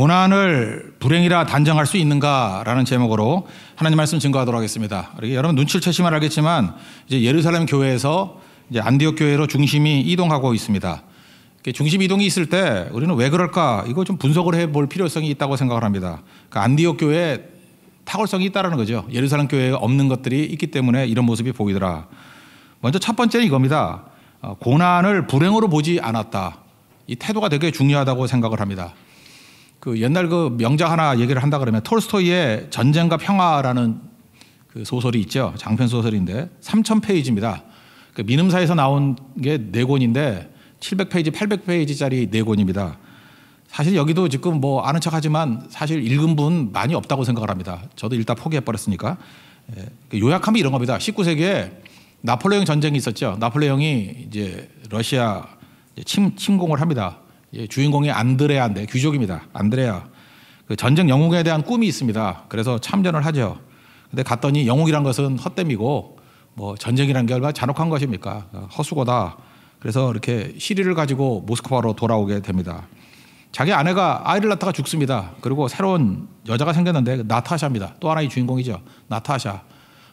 고난을 불행이라 단정할 수 있는가라는 제목으로 하나님 말씀 증거하도록 하겠습니다. 여러분 눈치를 채시면 알겠지만 이제 예루살렘 교회에서 이제 안디옥 교회로 중심이 이동하고 있습니다. 중심 이동이 있을 때 우리는 왜 그럴까 이거 좀 분석을 해볼 필요성이 있다고 생각을 합니다. 그 안디옥 교회 탁월성이 있다라는 거죠. 예루살렘 교회에 없는 것들이 있기 때문에 이런 모습이 보이더라. 먼저 첫 번째는 이겁니다. 어, 고난을 불행으로 보지 않았다. 이 태도가 되게 중요하다고 생각을 합니다. 그 옛날 그 명작 하나 얘기를 한다 그러면 톨스토이의 전쟁과 평화라는 그 소설이 있죠. 장편 소설인데 3,000페이지입니다. 그 민음사에서 나온 게 네 권인데 700페이지, 800페이지짜리 네 권입니다. 사실 여기도 지금 뭐 아는 척 하지만 사실 읽은 분 많이 없다고 생각을 합니다. 저도 일단 포기해버렸으니까. 예, 그 요약하면 이런 겁니다. 19세기에 나폴레옹 전쟁이 있었죠. 나폴레옹이 이제 러시아 침, 침공을 합니다. 예, 주인공이 안드레아인데 네, 귀족입니다. 안드레아. 그 전쟁 영웅에 대한 꿈이 있습니다. 그래서 참전을 하죠. 근데 갔더니 영웅이란 것은 헛됨이고 뭐 전쟁이란 게 얼마나 잔혹한 것입니까? 어, 허수고다. 그래서 이렇게 시리를 가지고 모스크바로 돌아오게 됩니다. 자기 아내가 아이를 낳다가 죽습니다. 그리고 새로운 여자가 생겼는데 나타샤입니다. 또 하나의 주인공이죠. 나타샤.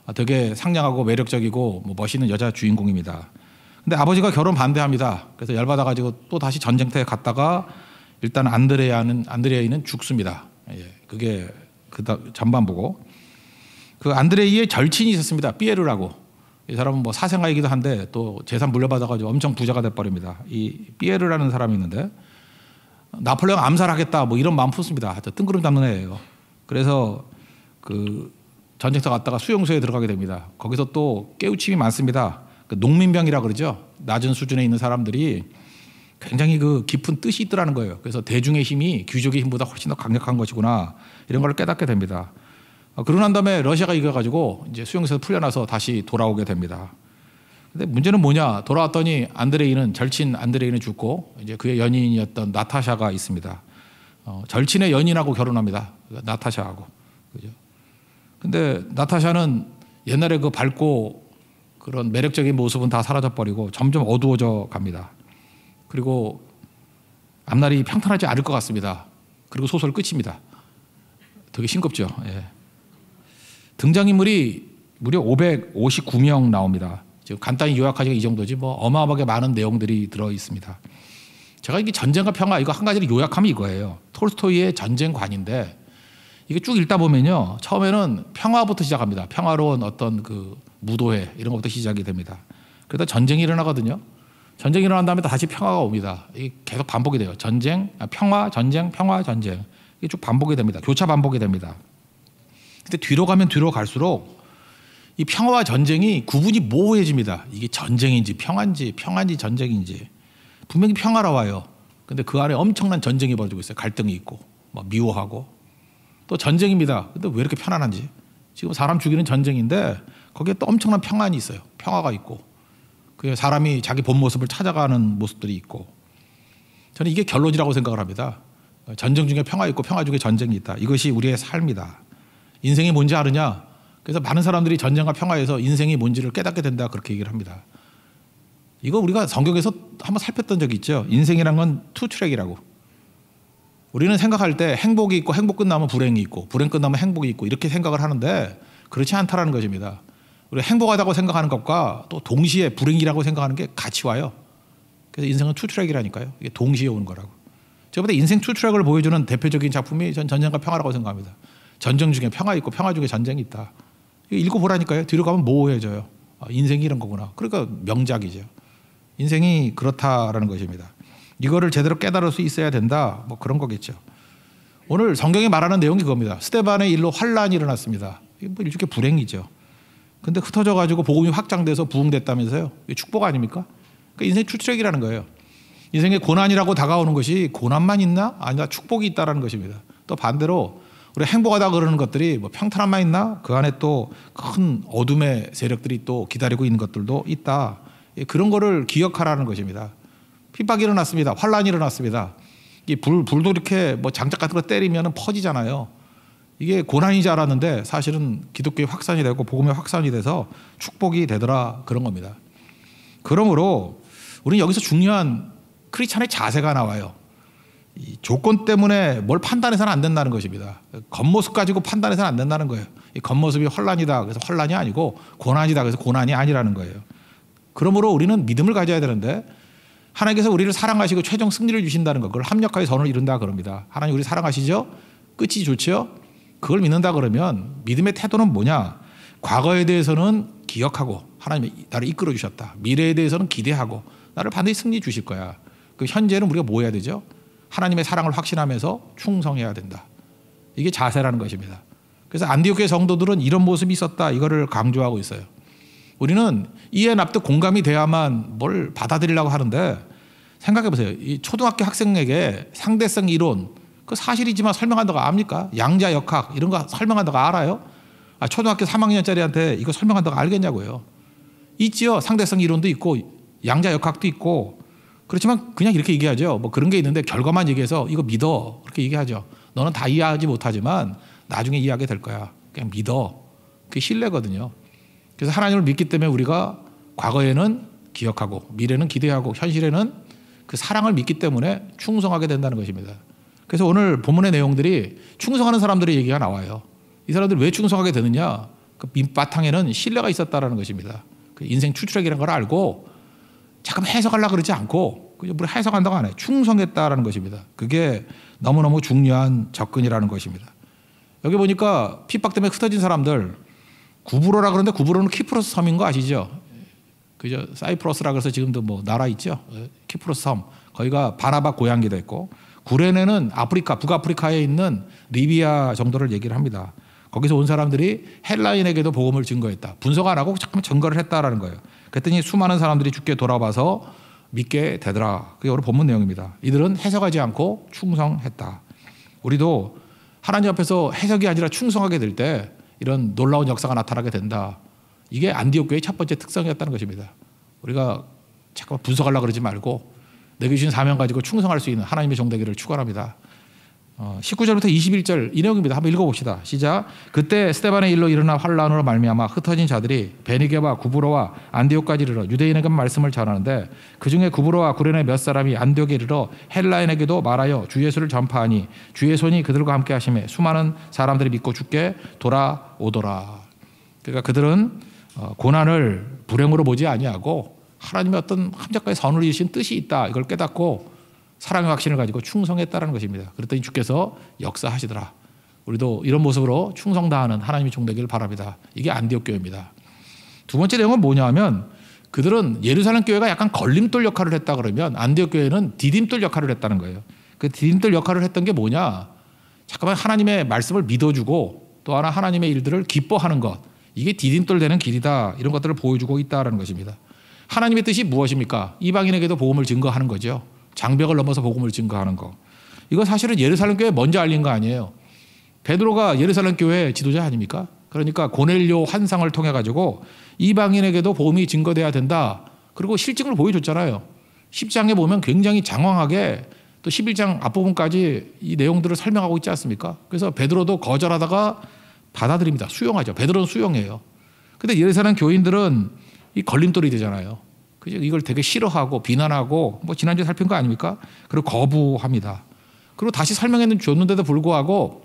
아, 되게 상냥하고 매력적이고 뭐 멋있는 여자 주인공입니다. 근데 아버지가 결혼 반대합니다. 그래서 열받아가지고 또 다시 전쟁터에 갔다가 일단 안드레아는 안드레아는 죽습니다. 예, 그게 그 전반부고 그 안드레이의 절친이 있었습니다. 삐에르라고이 사람은 뭐 사생아이기도 한데 또 재산 물려받아가지고 엄청 부자가 돼버립니다. 이삐에르라는 사람이 있는데 나폴레옹 암살하겠다 뭐 이런 마음 품습니다. 하여튼 뜬구름 잡는 애예요. 그래서 그 전쟁터 갔다가 수용소에 들어가게 됩니다. 거기서 또 깨우침이 많습니다. 그 농민병이라 그러죠. 낮은 수준에 있는 사람들이 굉장히 그 깊은 뜻이 있더라는 거예요. 그래서 대중의 힘이 귀족의 힘보다 훨씬 더 강력한 것이구나 이런 걸 깨닫게 됩니다. 어, 그러고 난 다음에 러시아가 이겨가지고 이제 수용소에서 풀려나서 다시 돌아오게 됩니다. 근데 문제는 뭐냐? 돌아왔더니 안드레이는 절친 안드레이는 죽고 이제 그의 연인이었던 나타샤가 있습니다. 어, 절친의 연인하고 결혼합니다. 나타샤하고. 그죠? 근데 나타샤는 옛날에 그 밝고 그런 매력적인 모습은 다 사라져 버리고 점점 어두워져 갑니다. 그리고 앞날이 평탄하지 않을 것 같습니다. 그리고 소설 끝입니다. 되게 싱겁죠. 예. 등장인물이 무려 559명 나옵니다. 지금 간단히 요약하기가 이 정도지 뭐 어마어마하게 많은 내용들이 들어 있습니다. 제가 이게 전쟁과 평화 이거 한 가지로 요약하면 이거예요. 톨스토이의 전쟁관인데 이게 쭉 읽다 보면요. 처음에는 평화부터 시작합니다. 평화로운 어떤 그 무도회 이런 것부터 시작이 됩니다. 그러다 전쟁이 일어나거든요. 전쟁이 일어난 다음에 다시 평화가 옵니다. 이게 계속 반복이 돼요. 전쟁, 아, 평화, 전쟁, 평화, 전쟁. 이게 쭉 반복이 됩니다. 교차 반복이 됩니다. 근데 뒤로 가면 뒤로 갈수록 이 평화와 전쟁이 구분이 모호해집니다. 이게 전쟁인지 평화인지 평화인지 전쟁인지 분명히 평화로워요. 근데 그 안에 엄청난 전쟁이 벌어지고 있어요. 갈등이 있고 막 뭐 미워하고 또 전쟁입니다. 근데 왜 이렇게 편안한지 지금 사람 죽이는 전쟁인데 거기에 또 엄청난 평안이 있어요. 평화가 있고 그 사람이 자기 본 모습을 찾아가는 모습들이 있고 저는 이게 결론이라고 생각을 합니다. 전쟁 중에 평화 있고 평화 중에 전쟁이 있다. 이것이 우리의 삶이다. 인생이 뭔지 아느냐? 그래서 많은 사람들이 전쟁과 평화에서 인생이 뭔지를 깨닫게 된다 그렇게 얘기를 합니다. 이거 우리가 성경에서 한번 살폈던 적이 있죠. 인생이란 건 투트랙이라고. 우리는 생각할 때 행복이 있고 행복 끝나면 불행이 있고 불행 끝나면 행복이 있고 이렇게 생각을 하는데 그렇지 않다라는 것입니다. 우리 행복하다고 생각하는 것과 또 동시에 불행이라고 생각하는 게 같이 와요. 그래서 인생은 투트랙이라니까요. 이게 동시에 오는 거라고. 저번에 인생 투트랙을 보여주는 대표적인 작품이 전 전쟁과 평화라고 생각합니다. 전쟁 중에 평화 있고 평화 중에 전쟁이 있다. 읽어보라니까요. 뒤로 가면 모호해져요. 아, 인생이 이런 거구나. 그러니까 명작이죠. 인생이 그렇다라는 것입니다. 이거를 제대로 깨달을 수 있어야 된다. 뭐 그런 거겠죠. 오늘 성경이 말하는 내용이 그겁니다. 스테반의 일로 환란이 일어났습니다. 이뭐 일종의 불행이죠. 근데 흩어져 가지고 복음이 확장돼서 부흥됐다면서요. 이게 축복 아닙니까? 그러니까 인생 출출이라는 거예요. 인생에 고난이라고 다가오는 것이 고난만 있나? 아니라 축복이 있다라는 것입니다. 또 반대로 우리 행복하다 그러는 것들이 뭐 평탄함만 있나? 그 안에 또 큰 어둠의 세력들이 또 기다리고 있는 것들도 있다. 예, 그런 거를 기억하라는 것입니다. 핍박이 일어났습니다. 환란이 일어났습니다. 이 불, 불도 이렇게 뭐 장작 같은 거 때리면 퍼지잖아요. 이게 고난인 지 알았는데 사실은 기독교의 확산이 되고 복음의 확산이 돼서 축복이 되더라 그런 겁니다. 그러므로 우리는 여기서 중요한 크리스찬의 자세가 나와요. 조건 때문에 뭘 판단해서는 안 된다는 것입니다. 겉모습 가지고 판단해서는 안 된다는 거예요. 이 겉모습이 혼란이다. 그래서 혼란이 아니고 고난이다. 그래서 고난이 아니라는 거예요. 그러므로 우리는 믿음을 가져야 되는데 하나님께서 우리를 사랑하시고 최종 승리를 주신다는 것, 그걸 합력하여 선을 이룬다 그럽니다. 하나님 우리 사랑하시죠? 끝이 좋지요? 그걸 믿는다 그러면 믿음의 태도는 뭐냐? 과거에 대해서는 기억하고 하나님이 나를 이끌어 주셨다. 미래에 대해서는 기대하고 나를 반드시 승리 주실 거야. 그 현재는 우리가 뭐 해야 되죠? 하나님의 사랑을 확신하면서 충성해야 된다. 이게 자세라는 것입니다. 그래서 안디옥의 성도들은 이런 모습이 있었다. 이거를 강조하고 있어요. 우리는 이해 납득 공감이 돼야만 뭘 받아들이려고 하는데 생각해 보세요. 이 초등학교 학생에게 상대성 이론 그 사실이지만 설명한다고 압니까? 양자 역학 이런 거 설명한다고 알아요? 아, 초등학교 3학년짜리한테 이거 설명한다고 알겠냐고요. 있지요. 상대성 이론도 있고 양자 역학도 있고 그렇지만 그냥 이렇게 얘기하죠. 뭐 그런 게 있는데 결과만 얘기해서 이거 믿어. 그렇게 얘기하죠. 너는 다 이해하지 못하지만 나중에 이해하게 될 거야. 그냥 믿어. 그게 신뢰거든요. 그래서 하나님을 믿기 때문에 우리가 과거에는 기억하고 미래는 기대하고 현실에는 그 사랑을 믿기 때문에 충성하게 된다는 것입니다. 그래서 오늘 본문의 내용들이 충성하는 사람들의 얘기가 나와요. 이 사람들이 왜 충성하게 되느냐? 그 밑바탕에는 신뢰가 있었다라는 것입니다. 그 인생 추출액이라걸 알고 잠깐 해석하려 그러지 않고 그냥 우리 해석한다고 안 해. 충성했다라는 것입니다. 그게 너무너무 중요한 접근이라는 것입니다. 여기 보니까 핍박 때문에 흩어진 사람들 구부로라 그러는데 구부로는 키프로스 섬인 거 아시죠? 그죠? 사이프러스라 그래서 지금도 뭐 나라 있죠? 예, 키프로스 섬. 거기가 바나바 고향기도 했고 구레네는 아프리카, 북아프리카에 있는 리비아 정도를 얘기를 합니다. 거기서 온 사람들이 헬라인에게도 복음을 증거했다. 분석 안 하고 잠깐 증거를 했다라는 거예요. 그랬더니 수많은 사람들이 죽게 돌아봐서 믿게 되더라. 그게 오늘 본문 내용입니다. 이들은 해석하지 않고 충성했다. 우리도 하나님 앞에서 해석이 아니라 충성하게 될 때 이런 놀라운 역사가 나타나게 된다. 이게 안디옥 교의첫 번째 특성이었다는 것입니다. 우리가 자꾸 분석하려고 그러지 말고 내게 주신 사명 가지고 충성할 수 있는 하나님의 종되기를 축원합니다. 어, 19절부터 21절 이 내용입니다. 한번 읽어봅시다. 시작. 그때 스테반의 일로 일어나 환란으로 말미암아 흩어진 자들이 베니게와 구브로와 안디옥까지 이르러 유대인에게 말씀을 전하는데 그 중에 구브로와 구레네 몇 사람이 안디옥에 이르러 헬라인에게도 말하여 주 예수를 전파하니 주의 손이 그들과 함께 하심에 수많은 사람들이 믿고 주께 돌아오더라. 그러니까 그들은 어, 고난을 불행으로 보지 아니하고 하나님의 어떤 함작가의 선을 이으신 뜻이 있다. 이걸 깨닫고 사랑의 확신을 가지고 충성했다라는 것입니다. 그랬더니 주께서 역사하시더라. 우리도 이런 모습으로 충성다하는 하나님의 종되기를 바랍니다. 이게 안디옥 교회입니다. 두 번째 내용은 뭐냐하면 그들은 예루살렘 교회가 약간 걸림돌 역할을 했다 그러면 안디옥 교회는 디딤돌 역할을 했다는 거예요. 그 디딤돌 역할을 했던 게 뭐냐? 잠깐만 하나님의 말씀을 믿어주고 또 하나 하나님의 일들을 기뻐하는 것. 이게 디딤돌 되는 길이다. 이런 것들을 보여주고 있다라는 것입니다. 하나님의 뜻이 무엇입니까? 이방인에게도 복음을 증거하는 거죠. 장벽을 넘어서 복음을 증거하는 거. 이거 사실은 예루살렘 교회 먼저 알린 거 아니에요. 베드로가 예루살렘 교회 지도자 아닙니까? 그러니까 고넬료 환상을 통해 가지고 이방인에게도 복음이 증거돼야 된다. 그리고 실증을 보여줬잖아요. 10장에 보면 굉장히 장황하게 또 11장 앞부분까지 이 내용들을 설명하고 있지 않습니까? 그래서 베드로도 거절하다가 받아들입니다. 수용하죠. 베드로는 수용해요. 근데 예루살렘 교인들은 이 걸림돌이 되잖아요. 그죠? 이걸 되게 싫어하고 비난하고 뭐 지난주에 살핀 거 아닙니까? 그리고 거부합니다. 그리고 다시 설명해는 줬는데도 불구하고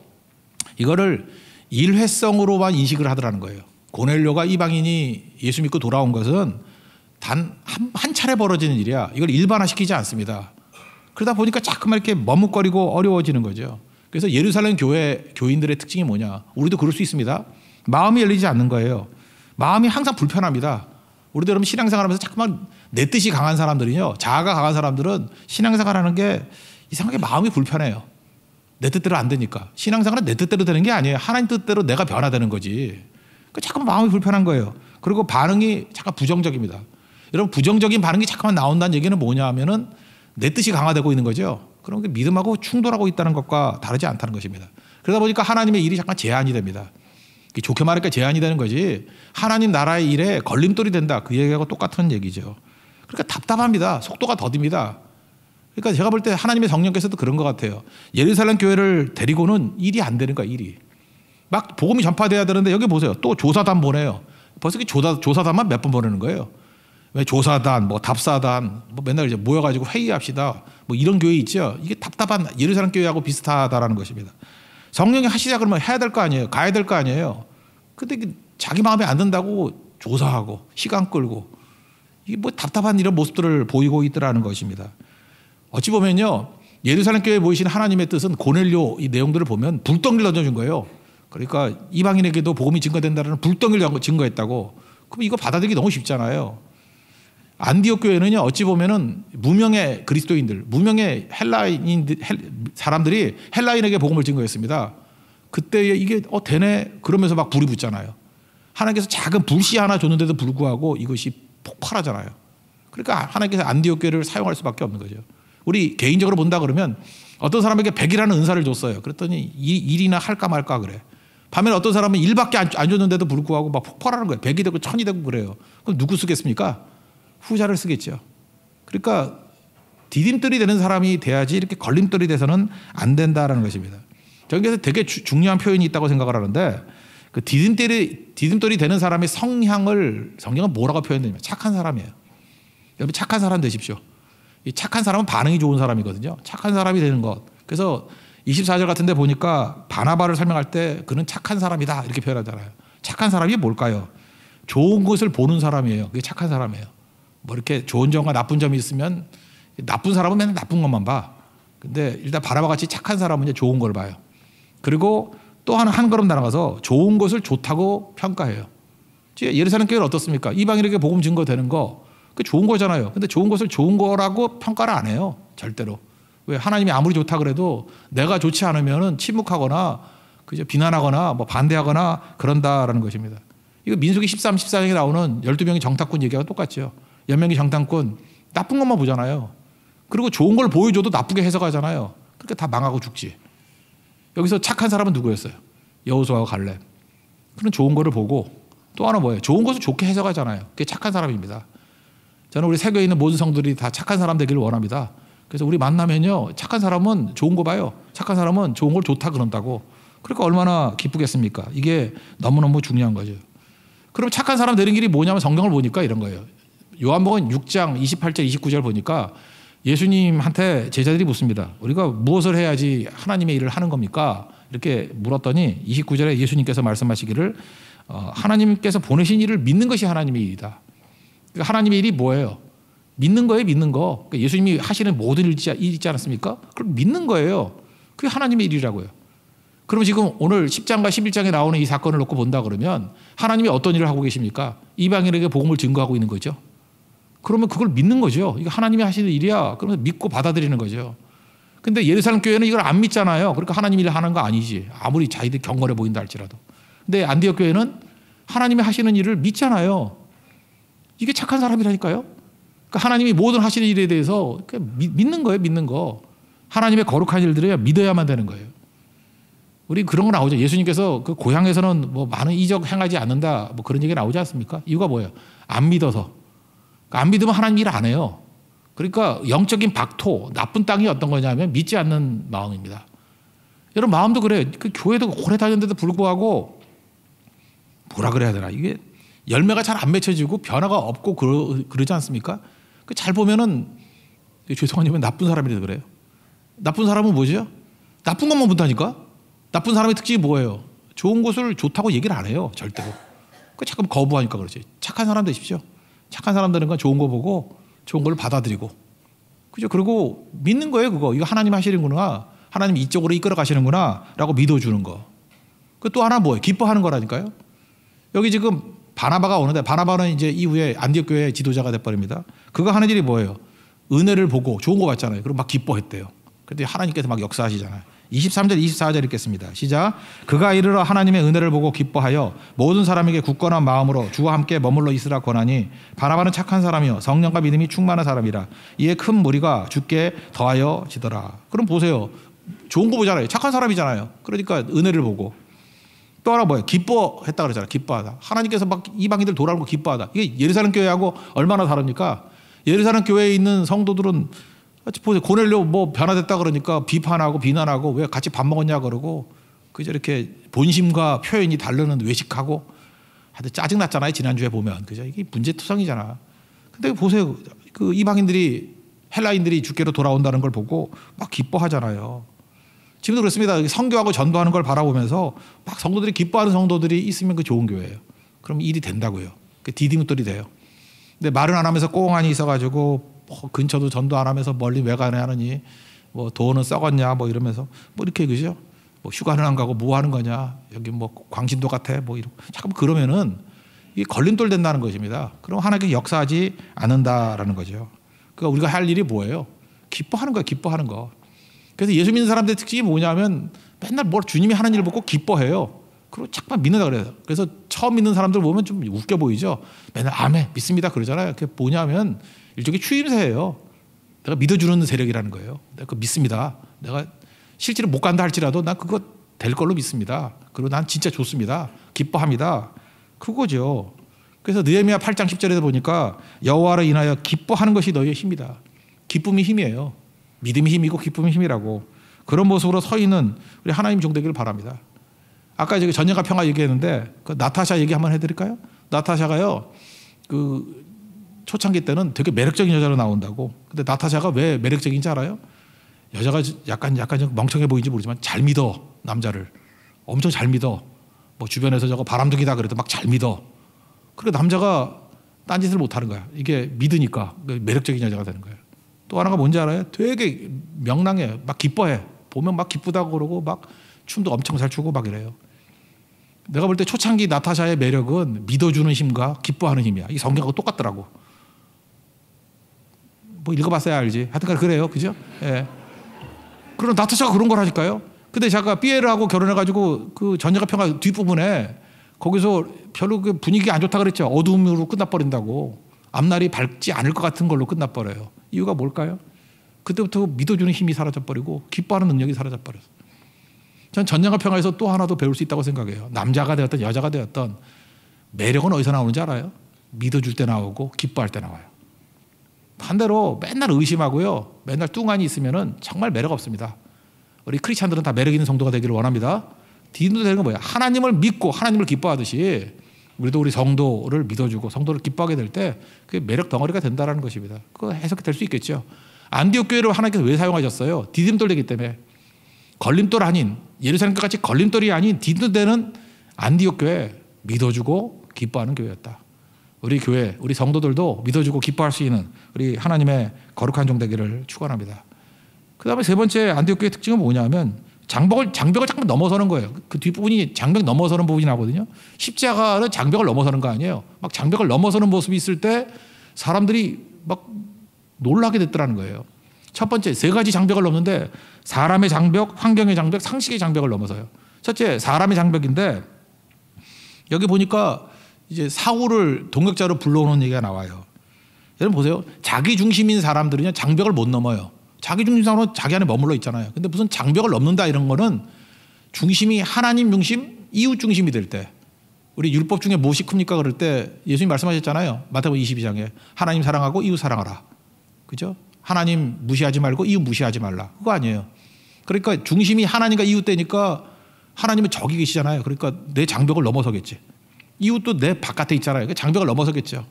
이거를 일회성으로만 인식을 하더라는 거예요. 고넬료가 이방인이 예수 믿고 돌아온 것은 단한한 차례 벌어지는 일이야. 이걸 일반화시키지 않습니다. 그러다 보니까 자꾸만 이렇게 머뭇거리고 어려워지는 거죠. 그래서 예루살렘 교회 교인들의 특징이 뭐냐? 우리도 그럴 수 있습니다. 마음이 열리지 않는 거예요. 마음이 항상 불편합니다. 우리도 여러분 신앙생활하면서 자꾸만 내 뜻이 강한 사람들이요. 자아가 강한 사람들은 신앙생활하는 게 이상하게 마음이 불편해요. 내 뜻대로 안 되니까. 신앙생활은 내 뜻대로 되는 게 아니에요. 하나님 뜻대로 내가 변화되는 거지. 그 자꾸 마음이 불편한 거예요. 그리고 반응이 자꾸 부정적입니다. 여러분 부정적인 반응이 자꾸만 나온다는 얘기는 뭐냐 하면은 내 뜻이 강화되고 있는 거죠. 그런 게 믿음하고 충돌하고 있다는 것과 다르지 않다는 것입니다. 그러다 보니까 하나님의 일이 잠깐 제한이 됩니다. 좋게 말할까 제한이 되는 거지 하나님 나라의 일에 걸림돌이 된다 그 얘기하고 똑같은 얘기죠. 그러니까 답답합니다. 속도가 더딥니다. 그러니까 제가 볼 때 하나님의 성령께서도 그런 것 같아요. 예루살렘 교회를 데리고는 일이 안 되는 거야 일이. 막 복음이 전파돼야 되는데 여기 보세요. 또 조사단 보내요. 벌써 이 조사, 조사단만 몇 번 보내는 거예요. 왜 조사단, 뭐 답사단, 뭐 맨날 이제 모여가지고 회의합시다. 뭐 이런 교회 있죠. 이게 답답한 예루살렘 교회하고 비슷하다라는 것입니다. 성령이 하시자 그러면 해야 될 거 아니에요. 가야 될 거 아니에요. 근데 자기 마음에 안 든다고 조사하고 시간 끌고 이게 뭐 답답한 이런 모습들을 보이고 있더라는 것입니다. 어찌 보면요. 예루살렘 교회에 보이신 하나님의 뜻은 고넬료 이 내용들을 보면 불덩이를 던져준 거예요. 그러니까 이방인에게도 복음이 증거된다는 불덩이를 증거했다고. 그럼 이거 받아들이기 너무 쉽잖아요. 안디옥 교회는요 어찌 보면은 무명의 그리스도인들, 무명의 헬라인 사람들이 헬라인에게 복음을 증거했습니다. 그때 이게 어 되네 그러면서 막 불이 붙잖아요. 하나님께서 작은 불씨 하나 줬는데도 불구하고 이것이 폭발하잖아요. 그러니까 하나님께서 안디옥 교회를 사용할 수밖에 없는 거죠. 우리 개인적으로 본다 그러면 어떤 사람에게 백이라는 은사를 줬어요. 그랬더니 일, 이나 할까 말까 그래. 반면에 어떤 사람은 일밖에 안, 안 줬는데도 불구하고 막 폭발하는 거예요. 백이 되고 천이 되고 그래요. 그럼 누구 쓰겠습니까? 후자를 쓰겠죠. 그러니까 디딤돌이 되는 사람이 돼야지 이렇게 걸림돌이 돼서는 안 된다라는 것입니다. 저기에서 되게 주, 중요한 표현이 있다고 생각을 하는데 그 디딤돌이 디딤돌이 되는 사람의 성향을 성경은 뭐라고 표현되냐면 착한 사람이에요. 여러분 착한 사람 되십시오. 이 착한 사람은 반응이 좋은 사람이거든요. 착한 사람이 되는 것. 그래서 24절 같은 데 보니까 바나바를 설명할 때 그는 착한 사람이다 이렇게 표현하잖아요. 착한 사람이 뭘까요? 좋은 것을 보는 사람이에요. 그게 착한 사람이에요. 뭐 이렇게 좋은 점과 나쁜 점이 있으면 나쁜 사람은 맨날 나쁜 것만 봐. 근데 일단 바라와 같이 착한 사람은 이제 좋은 걸 봐요. 그리고 또 하나 한 걸음 나아가서 좋은 것을 좋다고 평가해요. 예루살렘 교회는 어떻습니까? 이방인에게 복음 증거되는 거, 그 좋은 거잖아요. 근데 좋은 것을 좋은 거라고 평가를 안 해요. 절대로. 왜 하나님이 아무리 좋다 그래도 내가 좋지 않으면 침묵하거나 그저 비난하거나 뭐 반대하거나 그런다라는 것입니다. 이거 민수이 13, 14장에 나오는 12명의 정탁군 얘기하고 똑같죠. 연맹기 장단권 나쁜 것만 보잖아요. 그리고 좋은 걸 보여줘도 나쁘게 해석하잖아요. 그렇게다 망하고 죽지. 여기서 착한 사람은 누구였어요? 여호수아와 갈렙. 그런 좋은 거를 보고 또 하나 뭐예요? 좋은 것을 좋게 해석하잖아요. 그게 착한 사람입니다. 저는 우리 세계에 있는 모든 성들이 다 착한 사람 되기를 원합니다. 그래서 우리 만나면요. 착한 사람은 좋은 거 봐요. 착한 사람은 좋은 걸 좋다 그런다고. 그러니까 얼마나 기쁘겠습니까? 이게 너무너무 중요한 거죠. 그럼 착한 사람 되는 길이 뭐냐면 성경을 보니까 이런 거예요. 요한복음 6장 28절 29절 보니까 예수님한테 제자들이 묻습니다. 우리가 무엇을 해야지 하나님의 일을 하는 겁니까? 이렇게 물었더니 29절에 예수님께서 말씀하시기를 어, 하나님께서 보내신 일을 믿는 것이 하나님의 일이다. 그러니까 하나님의 일이 뭐예요? 믿는 거예요, 믿는 거. 그러니까 예수님이 하시는 모든 일 있지 않습니까? 그럼 믿는 거예요. 그게 하나님의 일이라고요. 그럼 지금 오늘 10장과 11장에 나오는 이 사건을 놓고 본다 그러면 하나님이 어떤 일을 하고 계십니까? 이방인에게 복음을 증거하고 있는 거죠. 그러면 그걸 믿는 거죠. 이거 하나님이 하시는 일이야. 그러면 믿고 받아들이는 거죠. 근데 예루살렘 교회는 이걸 안 믿잖아요. 그러니까 하나님 일 하는 거 아니지. 아무리 자기들 경건해 보인다 할지라도. 근데 안디옥 교회는 하나님이 하시는 일을 믿잖아요. 이게 착한 사람이라니까요. 그러니까 하나님이 모든 하시는 일에 대해서 믿는 거예요, 믿는 거. 하나님의 거룩한 일들을 믿어야만 되는 거예요. 우리 그런 거 나오죠. 예수님께서 그 고향에서는 뭐 많은 이적 행하지 않는다. 뭐 그런 얘기 나오지 않습니까? 이유가 뭐예요? 안 믿어서. 그러니까 안 믿으면 하나님 일 안 해요. 그러니까 영적인 박토, 나쁜 땅이 어떤 거냐면 믿지 않는 마음입니다. 여러분 마음도 그래요. 그 교회도 오래 다녔는데도 불구하고 뭐라 그래야 되나 이게 열매가 잘 안 맺혀지고 변화가 없고 그러, 그러지 않습니까? 그잘 보면은 죄송하지만 나쁜 사람이라도 그래요. 나쁜 사람은 뭐죠? 나쁜 것만 본다니까. 나쁜 사람의 특징이 뭐예요? 좋은 곳을 좋다고 얘기를 안 해요. 절대로. 그 자꾸 거부하니까 그러지 착한 사람 되십시오. 착한 사람들은 좋은 거 보고 좋은 걸 받아들이고 그죠? 그리고 믿는 거예요 그거 이거 하나님 하시는구나 하나님 이쪽으로 이끌어 가시는구나라고 믿어주는 거. 그 또 하나 뭐예요? 기뻐하는 거라니까요. 여기 지금 바나바가 오는데 바나바는 이제 이후에 안디옥 교회 지도자가 돼버립니다. 그거 하는 일이 뭐예요? 은혜를 보고 좋은 거 봤잖아요. 그럼 막 기뻐했대요. 그런 하나님께서 막 역사하시잖아요. 23절 24절 읽겠습니다. 시작. 그가 이르러 하나님의 은혜를 보고 기뻐하여 모든 사람에게 굳건한 마음으로 주와 함께 머물러 있으라 권하니 바나바는 착한 사람이요 성령과 믿음이 충만한 사람이라 이에 큰 무리가 주께 더하여 지더라. 그럼 보세요. 좋은 거 보잖아요. 착한 사람이잖아요. 그러니까 은혜를 보고 또 하나 뭐예 기뻐했다 그러잖아 기뻐하다. 하나님께서 막 이방인들 돌아오고 기뻐하다. 이게 예루살렘 교회하고 얼마나 다릅니까? 예루살렘 교회에 있는 성도들은 보세요. 고넬료 뭐 변화됐다 그러니까 비판하고 비난하고 왜 같이 밥 먹었냐 그러고 그저 이렇게 본심과 표현이 다르는 외식하고 하여튼 짜증났잖아요. 지난주에 보면. 그죠? 이게 문제투성이잖아. 근데 보세요. 그 이방인들이 헬라인들이 주께로 돌아온다는 걸 보고 막 기뻐하잖아요. 지금도 그렇습니다. 성교하고 전도하는 걸 바라보면서 막 성도들이 기뻐하는 성도들이 있으면 그 좋은 교회예요. 그럼 일이 된다고요. 그 디딤돌이 돼요. 근데 말은 안 하면서 꽁하니 있어가지고 뭐 근처도 전도 안 하면서 멀리 왜 가냐 하느니 뭐 돈은 썩었냐 뭐 이러면서 뭐 이렇게 그죠? 뭐 휴가는 안 가고 뭐 하는 거냐 여기 뭐 광신도 같아 뭐 이러고 잠깐 그러면은 이 걸림돌 된다는 것입니다. 그럼 하나님께 역사하지 않는다라는 거죠. 그러니까 우리가 할 일이 뭐예요? 기뻐하는 거야 기뻐하는 거. 그래서 예수 믿는 사람들의 특징이 뭐냐면 맨날 뭘 주님이 하는 일을 보고 기뻐해요. 그리고 자꾸만 믿는다 그래요. 그래서 처음 믿는 사람들 보면 좀 웃겨 보이죠. 맨날 아멘 믿습니다 그러잖아요. 그게 뭐냐면 일종의 추임새예요. 내가 믿어주는 세력이라는 거예요. 내가 그 믿습니다. 내가 실제로 못 간다 할지라도 난 그거 될 걸로 믿습니다. 그리고 난 진짜 좋습니다. 기뻐합니다. 그거죠. 그래서 느헤미야 8장 10절에서 보니까 여호와를 인하여 기뻐하는 것이 너희의 힘이다. 기쁨이 힘이에요. 믿음이 힘이고 기쁨이 힘이라고 그런 모습으로 서 있는 우리 하나님 종 되기를 바랍니다. 아까 저기 전여가 평화 얘기했는데 그 나타샤 얘기 한번 해드릴까요? 나타샤가요 그 초창기 때는 되게 매력적인 여자로 나온다고. 근데 나타샤가 왜 매력적인지 알아요? 여자가 약간 약간 멍청해 보이는지 모르지만 잘 믿어 남자를 엄청 잘 믿어. 뭐 주변에서 저거 바람둥이다 그래도 막 잘 믿어. 그래 남자가 딴짓을 못 하는 거야. 이게 믿으니까 그 매력적인 여자가 되는 거예또 하나가 뭔지 알아요? 되게 명랑해. 막 기뻐해. 보면 막 기쁘다고 그러고 막 춤도 엄청 잘 추고 막 이래요. 내가 볼 때 초창기 나타샤의 매력은 믿어주는 힘과 기뻐하는 힘이야. 이 성경하고 똑같더라고. 뭐 읽어봤어야 알지. 하여튼간 그래요. 그죠? 예. 그럼 나타샤가 그런 걸하실까요 근데 제가 삐에르하고 결혼해가지고 그 전자가 평화 뒷부분에 거기서 별로 그 분위기 안 좋다 그랬죠. 어둠으로 끝나버린다고. 앞날이 밝지 않을 것 같은 걸로 끝나버려요. 이유가 뭘까요? 그때부터 믿어주는 힘이 사라져버리고 기뻐하는 능력이 사라져버려서 전 전쟁과 평화에서 또 하나 더 배울 수 있다고 생각해요. 남자가 되었던 여자가 되었던 매력은 어디서 나오는지 알아요? 믿어줄 때 나오고 기뻐할 때 나와요. 반대로 맨날 의심하고요. 맨날 뚱안이 있으면 정말 매력 없습니다. 우리 크리스찬들은 다 매력 있는 성도가 되기를 원합니다. 디도 되는 건 뭐야? 하나님을 믿고 하나님을 기뻐하듯이 우리도 우리 성도를 믿어주고 성도를 기뻐하게 될 때 그게 매력 덩어리가 된다는 것입니다. 그거 해석이 될 수 있겠죠. 안디옥 교회를 하나님께서 왜 사용하셨어요? 디딤돌 되기 때문에 걸림돌 아닌 예루살렘 같이 걸림돌이 아닌 디드되는 안디옥 교회 믿어주고 기뻐하는 교회였다. 우리 교회, 우리 성도들도 믿어주고 기뻐할 수 있는 우리 하나님의 거룩한 종 되기를 축원합니다. 그 다음에 세 번째 안디옥 교회 특징은 뭐냐면 장벽을 장벽을 잠깐 넘어서는 거예요. 그, 그 뒷부분이 장벽 넘어서는 부분이 나거든요. 십자가는 장벽을 넘어서는 거 아니에요. 막 장벽을 넘어서는 모습이 있을 때 사람들이 막 놀라게 됐더라는 거예요. 첫 번째 세 가지 장벽을 넘는데 사람의 장벽, 환경의 장벽, 상식의 장벽을 넘어서요. 첫째 사람의 장벽인데 여기 보니까 이제 사울를 동역자로 불러오는 얘기가 나와요. 여러분 보세요. 자기 중심인 사람들은요 장벽을 못 넘어요. 자기 중심 사람은 자기 안에 머물러 있잖아요. 근데 무슨 장벽을 넘는다 이런 거는 중심이 하나님 중심, 이웃 중심이 될 때. 우리 율법 중에 무엇이 큽니까? 그럴 때 예수님 말씀하셨잖아요. 마태복음 22장에 하나님 사랑하고 이웃 사랑하라. 그죠? 하나님 무시하지 말고 이웃 무시하지 말라. 그거 아니에요. 그러니까 중심이 하나님과 이웃되니까 하나님은 저기 계시잖아요. 그러니까 내 장벽을 넘어서겠지. 이웃도 내 바깥에 있잖아요. 그 장벽을 넘어서겠죠.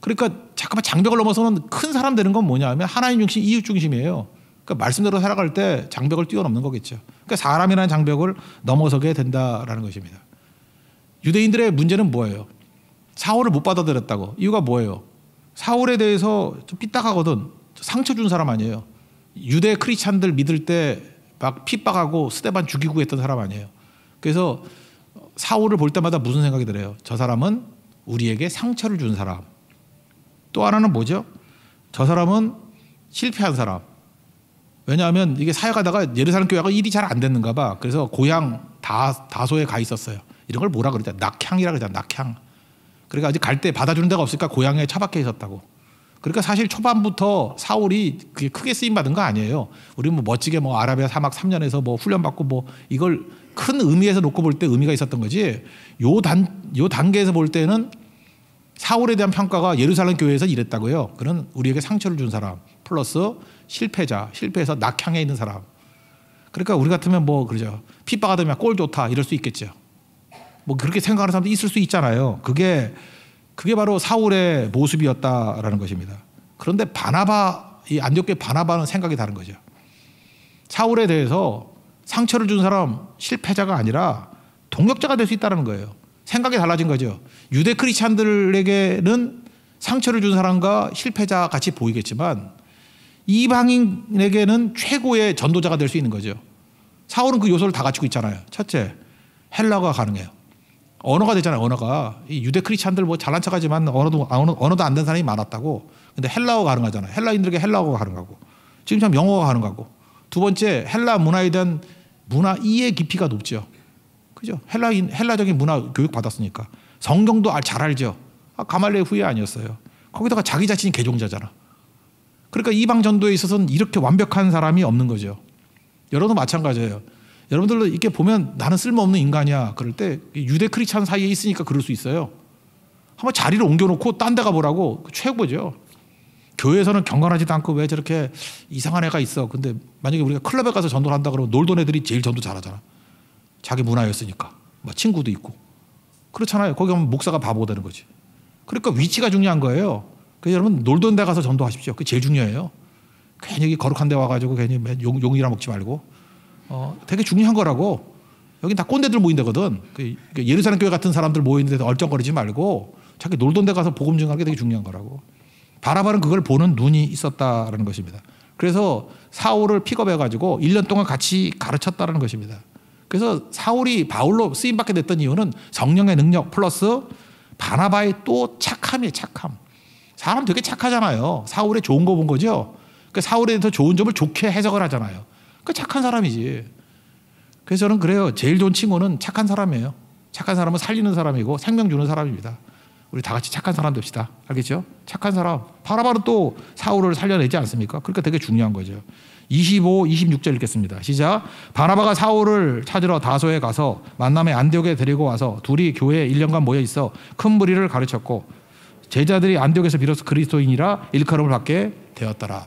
그러니까 잠깐만 장벽을 넘어서는 큰 사람 되는 건 뭐냐 하면 하나님 중심, 이웃 중심이에요. 그러니까 말씀대로 살아갈 때 장벽을 뛰어넘는 거겠죠. 그러니까 사람이라는 장벽을 넘어서게 된다라는 것입니다. 유대인들의 문제는 뭐예요? 사울을 못 받아들였다고. 이유가 뭐예요? 사울에 대해서 좀 삐딱하거든. 상처 준 사람 아니에요. 유대 크리스찬들 믿을 때 막 핍박하고 스테반 죽이고 했던 사람 아니에요. 그래서 사울을 볼 때마다 무슨 생각이 들어요? 저 사람은 우리에게 상처를 준 사람. 또 하나는 뭐죠? 저 사람은 실패한 사람. 왜냐하면 이게 사역하다가 예루살렘 교회가 일이 잘 안 됐는가 봐. 그래서 고향 다, 다소에 가 있었어요. 이런 걸 뭐라 그러죠? 낙향이라 그러죠 낙향. 그러니까 아직 갈 때 받아주는 데가 없으니까 고향에 처박혀 있었다고. 그러니까 사실 초반부터 사울이 그게 크게 쓰임 받은 거 아니에요. 우리 뭐 멋지게 뭐 아라비아 사막 3년에서 뭐 훈련 받고 뭐 이걸 큰 의미에서 놓고 볼 때 의미가 있었던 거지. 요 단 요 단계에서 볼 때는 사울에 대한 평가가 예루살렘 교회에서 이랬다고요. 그는 우리에게 상처를 준 사람 플러스 실패자, 실패해서 낙향에 있는 사람. 그러니까 우리 같으면 뭐 그러죠. 핍박하다면 꼴 좋다 이럴 수 있겠죠. 뭐 그렇게 생각하는 사람도 있을 수 있잖아요. 그게 그게 바로 사울의 모습이었다라는 것입니다. 그런데 바나바 이 안디옥의 바나바는 생각이 다른 거죠. 사울에 대해서 상처를 준 사람 실패자가 아니라 동력자가 될 수 있다는 거예요. 생각이 달라진 거죠. 유대 크리스찬들에게는 상처를 준 사람과 실패자 같이 보이겠지만 이방인에게는 최고의 전도자가 될 수 있는 거죠. 사울은 그 요소를 다 갖추고 있잖아요. 첫째, 헬라가 가능해요. 언어가 되잖아요. 언어가 유대 크리스천들뭐 잘난 척하지만 언어도 언어, 도안 된 사람이 많았다고. 근데 헬라어가 가능하잖아요. 헬라인들에게 헬라어가 가능하고 지금처럼 영어가 가능하고 두 번째 헬라 문화에 대한 문화 이해 깊이가 높죠. 그죠? 헬라인 헬라적인 문화 교육 받았으니까 성경도 잘 알죠. 아, 가말레 후예 아니었어요. 거기다가 자기 자신이 개종자잖아. 그러니까 이방 전도에 있어서는 이렇게 완벽한 사람이 없는 거죠. 여러분도 마찬가지예요. 여러분들도 이렇게 보면 나는 쓸모없는 인간이야. 그럴 때 유대 크리스찬 사이에 있으니까 그럴 수 있어요. 한번 자리를 옮겨놓고 딴 데 가보라고 그 최고죠. 교회에서는 경건하지도 않고 왜 저렇게 이상한 애가 있어. 근데 만약에 우리가 클럽에 가서 전도를 한다 그러면 놀던 애들이 제일 전도 잘하잖아. 자기 문화였으니까. 막 뭐 친구도 있고. 그렇잖아요. 거기 가면 목사가 바보가 되는 거지. 그러니까 위치가 중요한 거예요. 그래서 여러분 놀던 데 가서 전도하십시오. 그게 제일 중요해요. 괜히 거룩한 데 와가지고 괜히 용, 용이라 먹지 말고 어, 되게 중요한 거라고. 여기 다 꼰대들 모인다거든. 그, 그 예루살렘 교회 같은 사람들 모이는데 얼쩡거리지 말고 자기 놀던 데 가서 복음 증하는 게 되게 중요한 거라고. 바라바는 그걸 보는 눈이 있었다라는 것입니다. 그래서 사울을 픽업해 가지고 1년 동안 같이 가르쳤다라는 것입니다. 그래서 사울이 바울로 쓰임 받게 됐던 이유는 성령의 능력 플러스 바나바의 또 착함이 착함. 사람 되게 착하잖아요. 사울의 좋은 거 본 거죠. 그 그러니까 사울에 대해서 좋은 점을 좋게 해석을 하잖아요. 그 착한 사람이지. 그래서 저는 그래요. 제일 좋은 친구는 착한 사람이에요. 착한 사람은 살리는 사람이고 생명 주는 사람입니다. 우리 다 같이 착한 사람 됩시다. 알겠죠? 착한 사람. 바라바로또 사울을 살려내지 않습니까? 그러니까 되게 중요한 거죠. 25, 26절 읽겠습니다. 시작. 바나바가 사울을 찾으러 다소에 가서 만남에 안디옥에 데리고 와서 둘이 교회에 1년간 모여 있어 큰 무리를 가르쳤고 제자들이 안디옥에서 비로소 그리스도인이라 일컬음을 받게 되었더라.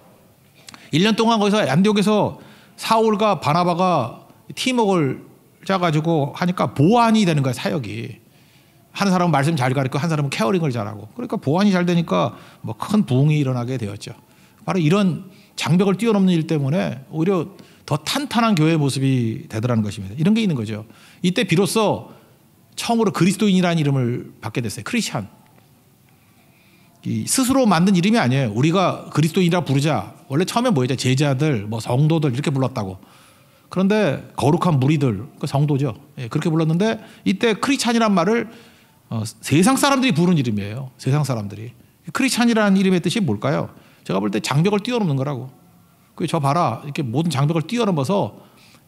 1년 동안 거기서 안디옥에서 사울과 바나바가 팀웍을 짜가지고 하니까 보완이 되는 거야 사역이. 한 사람은 말씀 잘가르고한 사람은 케어링을 잘하고 그러니까 보완이 잘 되니까 뭐 큰 부흥이 일어나게 되었죠. 바로 이런 장벽을 뛰어넘는 일 때문에 오히려 더 탄탄한 교회의 모습이 되더라는 것입니다. 이런 게 있는 거죠. 이때 비로소 처음으로 그리스도인이라는 이름을 받게 됐어요. 크리스찬. 스스로 만든 이름이 아니에요. 우리가 그리스도인이라 부르자 원래 처음에 뭐 이제 제자들, 뭐 성도들 이렇게 불렀다고. 그런데 거룩한 무리들, 그 성도죠. 예, 그렇게 불렀는데 이때 크리찬이란 말을 어, 세상 사람들이 부르는 이름이에요. 세상 사람들이. 크리찬이라는 이름의 뜻이 뭘까요? 제가 볼 때 장벽을 뛰어넘는 거라고. 그 저 봐라. 이렇게 모든 장벽을 뛰어넘어서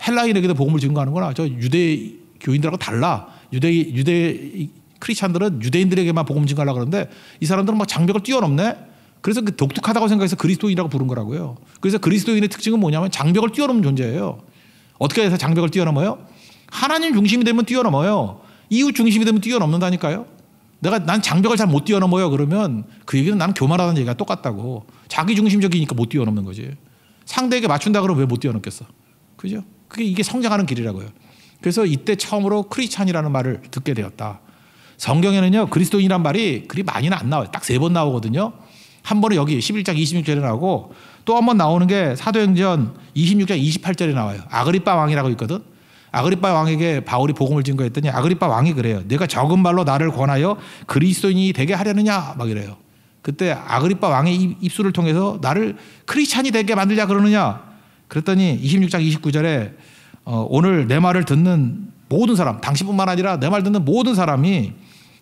헬라인에게도 복음을 증거하는구나. 저 유대 교인들하고 달라. 유대 유대 크리찬들은 유대인들에게만 복음 증거하려고 그러는데 이 사람들은 막 뭐 장벽을 뛰어넘네. 그래서 그 독특하다고 생각해서 그리스도인이라고 부른 거라고요. 그래서 그리스도인의 특징은 뭐냐면 장벽을 뛰어넘는 존재예요. 어떻게 해서 장벽을 뛰어넘어요? 하나님 중심이 되면 뛰어넘어요. 이웃 중심이 되면 뛰어넘는다니까요. 내가 난 장벽을 잘 못 뛰어넘어요. 그러면 그 얘기는 나는 교만하다는 얘기가 똑같다고. 자기 중심적이니까 못 뛰어넘는 거지. 상대에게 맞춘다 그러면 왜 못 뛰어넘겠어? 그죠? 그게 이게 성장하는 길이라고요. 그래서 이때 처음으로 크리스찬이라는 말을 듣게 되었다. 성경에는요 그리스도인이란 말이 그리 많이는 안 나와요. 딱 세 번 나오거든요. 한 번은 여기 11장 26절에 나오고 또 한 번 나오는 게 사도행전 26장 28절에 나와요. 아그리빠 왕이라고 있거든. 아그리빠 왕에게 바울이 복음을 증거했더니 아그리빠 왕이 그래요. 내가 적은 말로 나를 권하여 그리스도인이 되게 하려느냐 막 이래요. 그때 아그리빠 왕의 입술을 통해서 나를 크리스찬이 되게 만들자 그러느냐. 그랬더니 26장 29절에 어, 오늘 내 말을 듣는 모든 사람, 당신뿐만 아니라 내 말 듣는 모든 사람이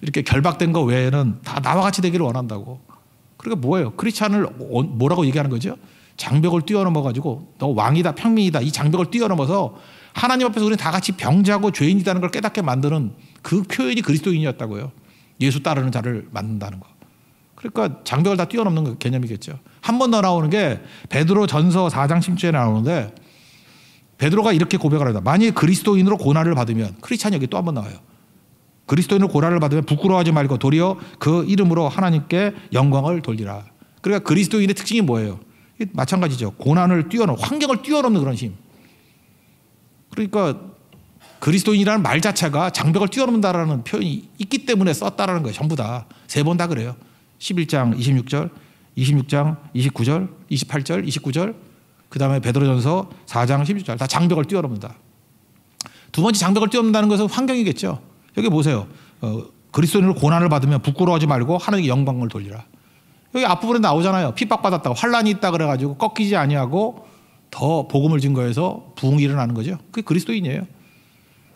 이렇게 결박된 거 외에는 다 나와 같이 되기를 원한다고. 그러니까 뭐예요? 크리스찬을 뭐라고 얘기하는 거죠? 장벽을 뛰어넘어 가지고 너 왕이다 평민이다 이 장벽을 뛰어넘어서 하나님 앞에서 우리는 다 같이 병자고 죄인이라는 걸 깨닫게 만드는 그 표현이 그리스도인이었다고요. 예수 따르는 자를 만든다는 거. 그러니까 장벽을 다 뛰어넘는 개념이겠죠. 한 번 더 나오는 게 베드로 전서 4장 10절에 나오는데 베드로가 이렇게 고백을 합니다. 만일 그리스도인으로 고난을 받으면 크리스찬이 여기 또 한 번 나와요. 그리스도인을고라를 받으면 부끄러워하지 말고 도리어 그 이름으로 하나님께 영광을 돌리라. 그러니까 그리스도인의 특징이 뭐예요? 마찬가지죠. 고난을 뛰어넘, 환경을 뛰어넘는 그런 힘. 그러니까 그리스도인이라는 말 자체가 장벽을 뛰어넘는다라는 표현이 있기 때문에 썼다라는 거예요. 전부 다. 세 번 다 그래요. 11장 26절, 26장 29절, 28절, 29절, 그 다음에 베드로전서 4장 16절. 다 장벽을 뛰어넘는다. 두 번째 장벽을 뛰어넘는다는 것은 환경이겠죠. 여기 보세요. 어, 그리스도인으로 고난을 받으면 부끄러워하지 말고 하나님께 영광을 돌리라. 여기 앞부분에 나오잖아요. 핍박받았다고 환란이 있다 그래가지고 꺾이지 아니하고 더 복음을 증거해서 부흥이 일어나는 거죠. 그게 그리스도인이에요.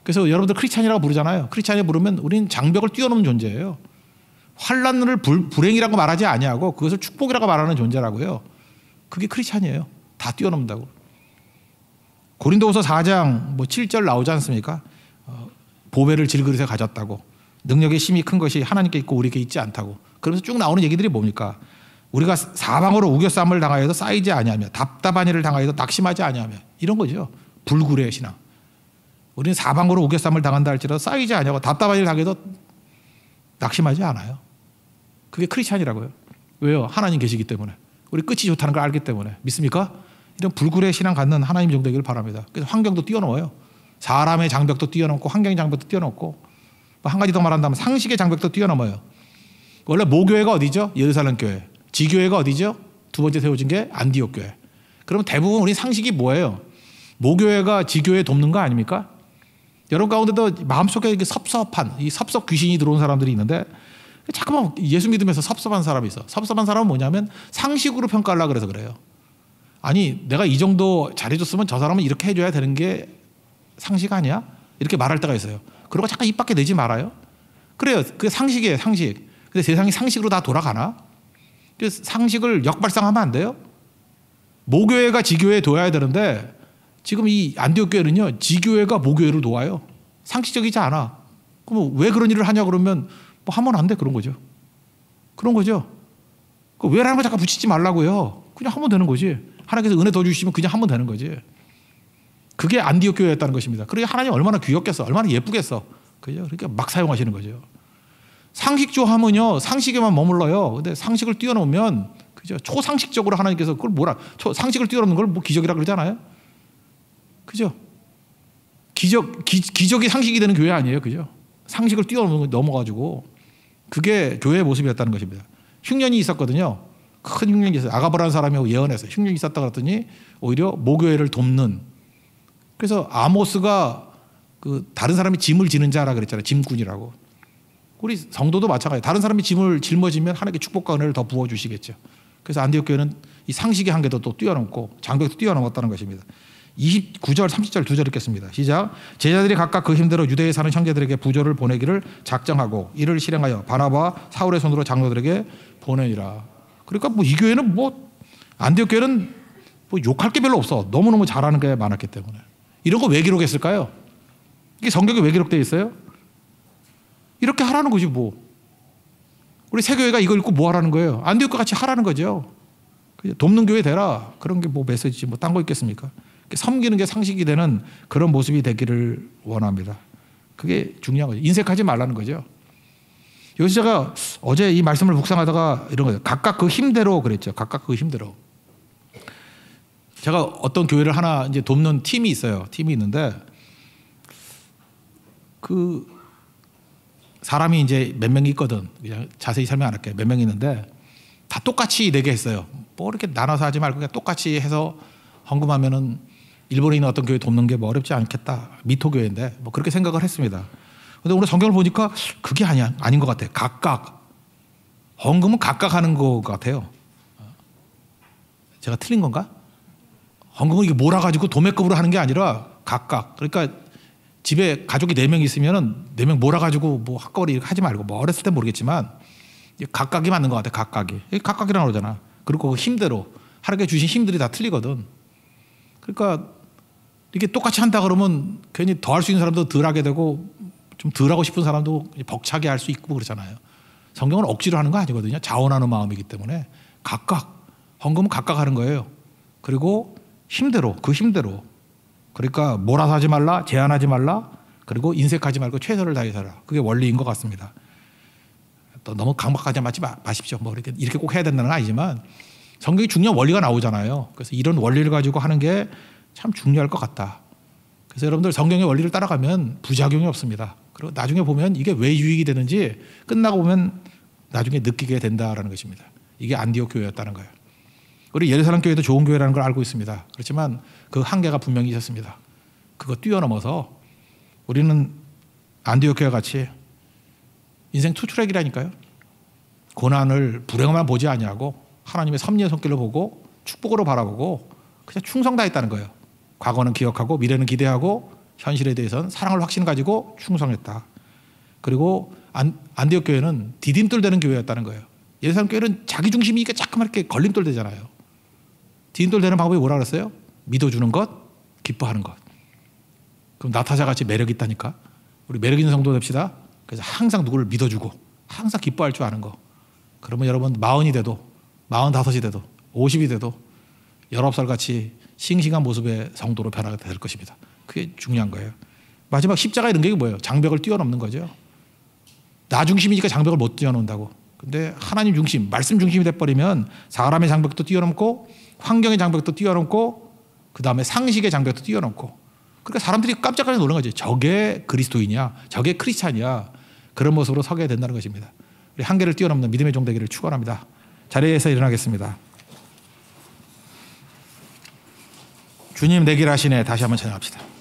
그래서 여러분들 크리스찬이라고 부르잖아요. 크리스찬이 부르면 우리는 장벽을 뛰어넘는 존재예요. 환란을 불, 불행이라고 말하지 아니하고 그것을 축복이라고 말하는 존재라고요. 그게 크리스찬이에요. 다 뛰어넘는다고. 고린도후서 4장 뭐 7절 나오지 않습니까? 보배를 질그릇에 가졌다고 능력의 힘이 큰 것이 하나님께 있고 우리에게 있지 않다고 그러면서 쭉 나오는 얘기들이 뭡니까? 우리가 사방으로 우겨쌈을 당하여서 쌓이지 아니하며 답답한 일을 당하여서 낙심하지 아니하며 이런 거죠. 불굴의 신앙. 우리는 사방으로 우겨쌈을 당한다 할지라도 쌓이지 아니하고 답답한 일을 당해도 낙심하지 않아요. 그게 크리스찬이라고요. 왜요? 하나님 계시기 때문에. 우리 끝이 좋다는 걸 알기 때문에. 믿습니까? 이런 불굴의 신앙 갖는 하나님 정도이길 바랍니다. 그래서 환경도 뛰어넘어요. 사람의 장벽도 뛰어넘고 환경의 장벽도 뛰어넘고 뭐 한 가지 더 말한다면 상식의 장벽도 뛰어넘어요. 원래 모교회가 어디죠? 예루살렘 교회. 지교회가 어디죠? 두 번째 세워진 게 안디옥 교회. 그럼 대부분 우리 상식이 뭐예요? 모교회가 지교회 돕는 거 아닙니까? 여러분 가운데도 마음속에 이렇게 섭섭한 이 섭섭 귀신이 들어온 사람들이 있는데 자꾸만 예수 믿으면서 섭섭한 사람이 있어. 섭섭한 사람은 뭐냐면 상식으로 평가하려 그래서 그래요. 아니 내가 이 정도 잘해줬으면 저 사람은 이렇게 해줘야 되는 게 상식 아니야? 이렇게 말할 때가 있어요. 그러고 잠깐 입 밖에 내지 말아요. 그래요. 그 상식이에요, 상식. 근데 세상이 상식으로 다 돌아가나? 상식을 역발상하면 안 돼요? 모교회가 지교회에 둬야 되는데 지금 이 안디옥 교회는요 지교회가 모교회를 도와요 상식적이지 않아 그럼 뭐 왜 그런 일을 하냐 그러면 뭐 하면 안 돼 그런 거죠 그런 거죠 그 왜라는 거 잠깐 붙이지 말라고요 그냥 하면 되는 거지 하나님께서 은혜 더 주시면 그냥 하면 되는 거지 그게 안디옥 교회였다는 것입니다. 그러게 그러니까 하나님 얼마나 귀엽겠어, 얼마나 예쁘겠어, 그죠? 그러니막 사용하시는 거죠. 상식조함은요 상식에만 머물러요. 근데 상식을 뛰어넘으면 그죠? 초상식적으로 하나님께서 그걸 뭐라 초, 상식을 뛰어넘는 걸 뭐 기적이라 그러잖아요. 그죠? 기적 기, 기적이 상식이 되는 교회 아니에요, 그죠? 상식을 뛰어넘어가지고 그게 교회의 모습이었다는 것입니다. 흉년이 있었거든요. 큰 흉년이 있어요. 아가버라는 사람이 예언해서 흉년이 있었다 그랬더니 오히려 모교회를 돕는 그래서 아모스가 그 다른 사람이 짐을 지는 자라 그랬잖아요. 짐꾼이라고. 우리 성도도 마찬가지예요. 다른 사람이 짐을 짊어지면 하나님께 축복과 은혜를 더 부어 주시겠죠. 그래서 안디옥 교회는 이 상식의 한계도 또 뛰어넘고 장벽도 뛰어넘었다는 것입니다. 29절, 30절 두절 읽겠습니다. 시작. 제자들이 각각 그 힘대로 유대에 사는 형제들에게 부조를 보내기를 작정하고 이를 실행하여 바나바 사울의 손으로 장로들에게 보내니라. 그러니까 뭐 이 교회는 뭐 안디옥 교회는 뭐 욕할 게 별로 없어. 너무너무 잘하는 게 많았기 때문에. 이런 거 왜 기록했을까요? 이게 성경에 왜 기록되어 있어요? 이렇게 하라는 거지 뭐. 우리 세교회가 이거 읽고 뭐 하라는 거예요? 안디옥 같이 하라는 거죠. 돕는 교회 되라. 그런 게 뭐 메시지지 뭐 딴 거 있겠습니까? 섬기는 게 상식이 되는 그런 모습이 되기를 원합니다. 그게 중요한 거죠. 인색하지 말라는 거죠. 여기 제가 어제 이 말씀을 묵상하다가 이런 거예요. 각각 그 힘대로 그랬죠. 각각 그 힘대로. 제가 어떤 교회를 하나 이제 돕는 팀이 있어요. 팀이 있는데 그 사람이 이제 몇 명이 있거든. 그냥 자세히 설명 안할게몇명 있는데 다 똑같이 내게 했어요. 뭐 이렇게 나눠서 하지 말고 그냥 똑같이 해서 헌금하면은 일본에 있는 어떤 교회 돕는 게뭐 어렵지 않겠다. 미토 교회인데 뭐 그렇게 생각을 했습니다. 근데 오늘 성경을 보니까 그게 아니야 아닌 것 같아요. 각각 헌금은 각각 하는 것 같아요. 제가 틀린 건가? 엉겅을 이게 몰아가지고 도매급으로 하는 게 아니라 각각. 그러니까 집에 가족이 네 명 있으면은 네 명 몰아가지고 뭐 학거리 이렇게 하지 말고 뭐 어렸을 땐 모르겠지만 각각이 맞는 것 같아. 각각이. 각각이라는 거잖아. 그리고 그 힘대로 하나님 주신 힘들이 다 틀리거든. 그러니까 이게 똑같이 한다 그러면 괜히 더 할 수 있는 사람도 덜 하게 되고 좀 덜 하고 싶은 사람도 벅차게 할 수 있고 그러잖아요. 성경은 억지로 하는 거 아니거든요. 자원하는 마음이기 때문에 각각 헌금은 각각 하는 거예요. 그리고 힘대로 그 힘대로 그러니까 몰아서 하지 말라 제한하지 말라 그리고 인색하지 말고 최선을 다해 서라 그게 원리인 것 같습니다 또 너무 강박하지 마지 마십시오 뭐 이렇게 이렇게 꼭 해야 된다는 건 아니지만 성경이 중요한 원리가 나오잖아요 그래서 이런 원리를 가지고 하는 게 참 중요할 것 같다 그래서 여러분들 성경의 원리를 따라가면 부작용이 없습니다 그리고 나중에 보면 이게 왜 유익이 되는지 끝나고 보면 나중에 느끼게 된다라는 것입니다 이게 안디옥 교회였다는 거예요 우리 예루살렘 교회도 좋은 교회라는 걸 알고 있습니다. 그렇지만 그 한계가 분명히 있었습니다. 그거 뛰어넘어서 우리는 안디옥교와 같이 인생 투트랙이라니까요. 출 고난을 불행만 보지 아니하고 하나님의 섭리의 손길로 보고 축복으로 바라보고 그냥 충성 다했다는 거예요. 과거는 기억하고 미래는 기대하고 현실에 대해서는 사랑을 확신 가지고 충성했다. 그리고 안, 안디옥 교회는 디딤돌 되는 교회였다는 거예요. 예루살렘 교회는 자기 중심이니까 자꾸만 이렇게 걸림돌 되잖아요. 디인돌되는 방법이 뭐라 그랬어요? 믿어주는 것, 기뻐하는 것. 그럼 나타자 같이 매력 있다니까. 우리 매력 있는 성도 됩시다. 그래서 항상 누구를 믿어주고 항상 기뻐할 줄 아는 거. 그러면 여러분 마흔이 돼도 마흔다섯이 돼도 오십이 돼도 열아홉 살 같이 싱싱한 모습의 성도로 변화가 될 것입니다. 그게 중요한 거예요. 마지막 십자가 이런 게 뭐예요? 장벽을 뛰어넘는 거죠. 나 중심이니까 장벽을 못 뛰어넘는다고. 근데 하나님 중심, 말씀 중심이 돼버리면 사람의 장벽도 뛰어넘고 환경의 장벽도 뛰어넘고 그 다음에 상식의 장벽도 뛰어넘고 그러니까 사람들이 깜짝깜짝 놀란 거죠. 저게 그리스도이냐, 저게 크리스찬이야 그런 모습으로 서게 된다는 것입니다. 우리 한계를 뛰어넘는 믿음의 종대기를 축원합니다. 자리에서 일어나겠습니다. 주님 내길 하시네 다시 한번 찬양합시다.